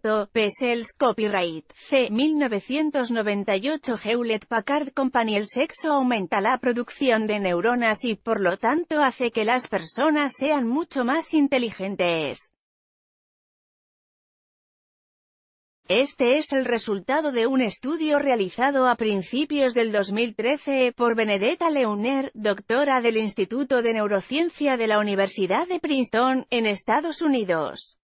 Photo, Copyright, C. 1998 Hewlett-Packard Company El sexo aumenta la producción de neuronas y por lo tanto hace que las personas sean mucho más inteligentes. Este es el resultado de un estudio realizado a principios del 2013 por Benedetta Leuner, doctora del Instituto de Neurociencia de la Universidad de Princeton, en Estados Unidos.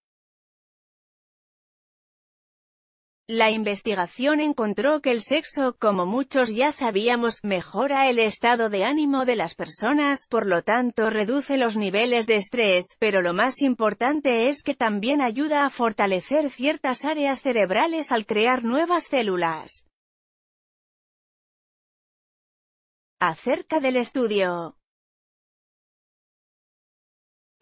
La investigación encontró que el sexo, como muchos ya sabíamos, mejora el estado de ánimo de las personas, por lo tanto reduce los niveles de estrés, pero lo más importante es que también ayuda a fortalecer ciertas áreas cerebrales al crear nuevas células. Acerca del estudio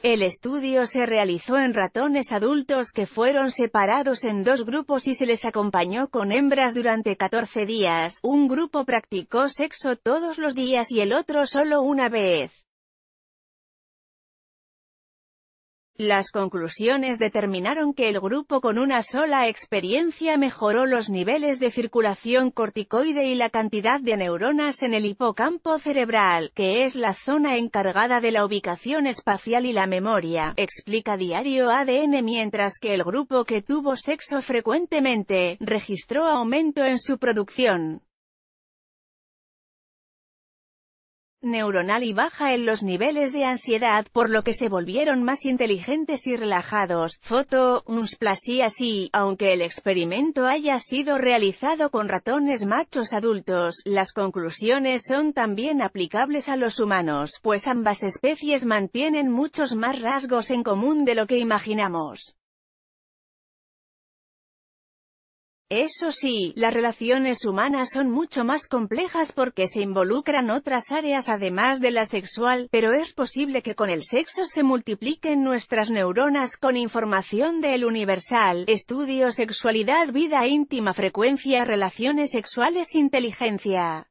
el estudio se realizó en ratones adultos que fueron separados en dos grupos y se les acompañó con hembras durante 14 días, un grupo practicó sexo todos los días y el otro solo una vez. Las conclusiones determinaron que el grupo con una sola experiencia mejoró los niveles de circulación corticoide y la cantidad de neuronas en el hipocampo cerebral, que es la zona encargada de la ubicación espacial y la memoria, explica Diario ADN mientras que el grupo que tuvo sexo frecuentemente, registró aumento en su producción. neuronal y baja en los niveles de ansiedad, por lo que se volvieron más inteligentes y relajados. Foto, y Así, aunque el experimento haya sido realizado con ratones machos adultos, las conclusiones son también aplicables a los humanos, pues ambas especies mantienen muchos más rasgos en común de lo que imaginamos. Eso sí, las relaciones humanas son mucho más complejas porque se involucran otras áreas además de la sexual, pero es posible que con el sexo se multipliquen nuestras neuronas con información del universal, estudio sexualidad vida íntima frecuencia relaciones sexuales inteligencia.